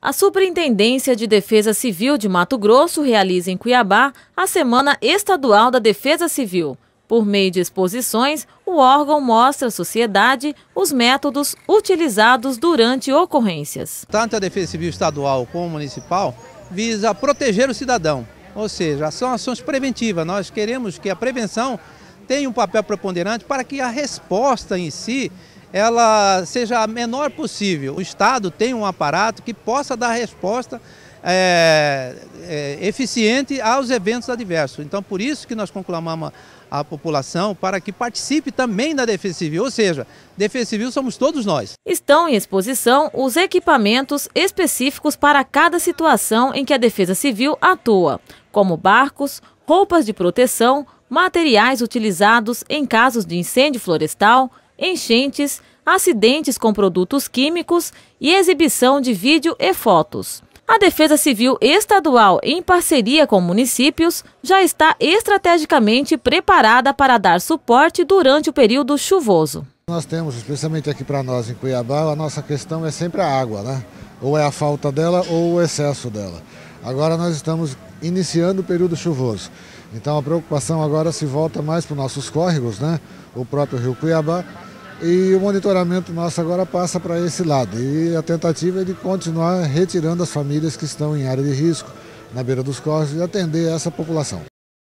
A Superintendência de Defesa Civil de Mato Grosso realiza em Cuiabá a Semana Estadual da Defesa Civil. Por meio de exposições, o órgão mostra à sociedade os métodos utilizados durante ocorrências. Tanto a Defesa Civil Estadual como municipal visa proteger o cidadão, ou seja, são ações preventivas. Nós queremos que a prevenção tenha um papel preponderante para que a resposta em si ela seja a menor possível. O Estado tem um aparato que possa dar resposta é, é, eficiente aos eventos adversos. Então, por isso que nós conclamamos a população para que participe também da Defesa Civil, ou seja, Defesa Civil somos todos nós. Estão em exposição os equipamentos específicos para cada situação em que a Defesa Civil atua, como barcos, roupas de proteção, materiais utilizados em casos de incêndio florestal, enchentes, acidentes com produtos químicos e exibição de vídeo e fotos. A Defesa Civil Estadual, em parceria com municípios, já está estrategicamente preparada para dar suporte durante o período chuvoso. Nós temos, especialmente aqui para nós em Cuiabá, a nossa questão é sempre a água, né? Ou é a falta dela ou o excesso dela. Agora nós estamos iniciando o período chuvoso. Então a preocupação agora se volta mais para os nossos córregos, né? O próprio rio Cuiabá, e o monitoramento nosso agora passa para esse lado. E a tentativa é de continuar retirando as famílias que estão em área de risco, na beira dos córregos, e atender essa população.